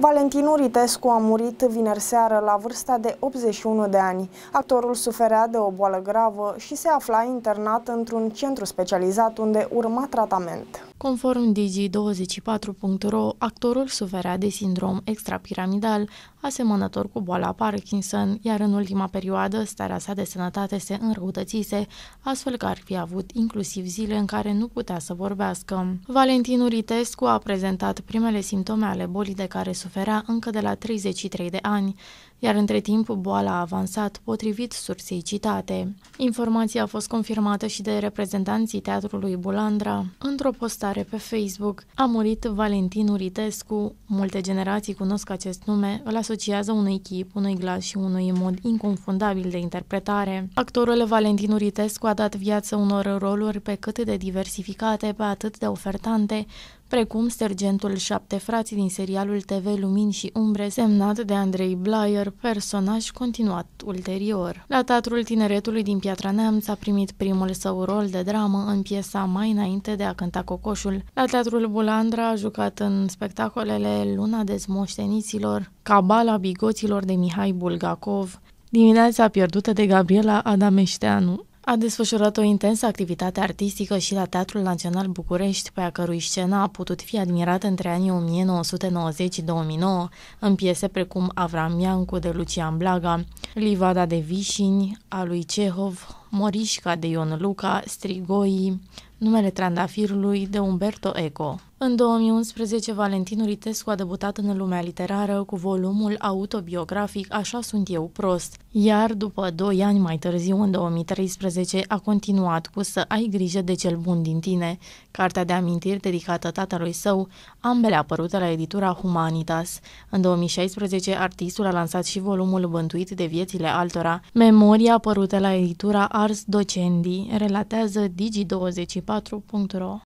Valentin Uritescu a murit vineri seară la vârsta de 81 de ani. Actorul suferea de o boală gravă și se afla internat într-un centru specializat unde urma tratament. Conform Digi24.ro, actorul suferea de sindrom extrapiramidal, asemănător cu boala Parkinson, iar în ultima perioadă starea sa de sănătate se înrăutățise, astfel că ar fi avut inclusiv zile în care nu putea să vorbească. Valentin Uritescu a prezentat primele simptome ale bolii de care suferea suferea încă de la 33 de ani, iar între timp boala a avansat potrivit sursei citate. Informația a fost confirmată și de reprezentanții Teatrului Bulandra într-o postare pe Facebook. A murit Valentin Uritescu, multe generații cunosc acest nume, îl asociază unui chip, unui glas și unui mod inconfundabil de interpretare. Actorul Valentin Uritescu a dat viață unor roluri pe cât de diversificate, pe atât de ofertante, precum sergentul Șapte Frați din serialul TV Lumini și Umbre, semnat de Andrei Blaier, personaj continuat ulterior. La Teatrul Tineretului din Piatra Neamț a primit primul său rol de dramă în piesa Mai înainte de a cânta cocoșul. La Teatrul Bulandra a jucat în spectacolele Luna dezmoșteniților, Cabala bigoților de Mihai Bulgakov, Dimineața pierdută de Gabriela Adameșteanu, a desfășurat o intensă activitate artistică și la Teatrul Național București, pe a cărui scenă a putut fi admirată între anii 1990-2009, în piese precum Avram Iancu de Lucian Blaga, Livada de Vișini, a lui Cehov, Morișca de Ion Luca, Strigoi, Numele Trandafirului de Umberto Eco. În 2011, Valentin Uritescu a debutat în lumea literară cu volumul autobiografic Așa sunt eu prost, iar după doi ani mai târziu, în 2013, a continuat cu Să ai grijă de cel bun din tine, cartea de amintiri dedicată tatălui său, ambele apărute la editura Humanitas. În 2016, artistul a lansat și volumul Bântuit de viețile altora, memoria apărută la editura Ars Docendi, relatează digi24.ro.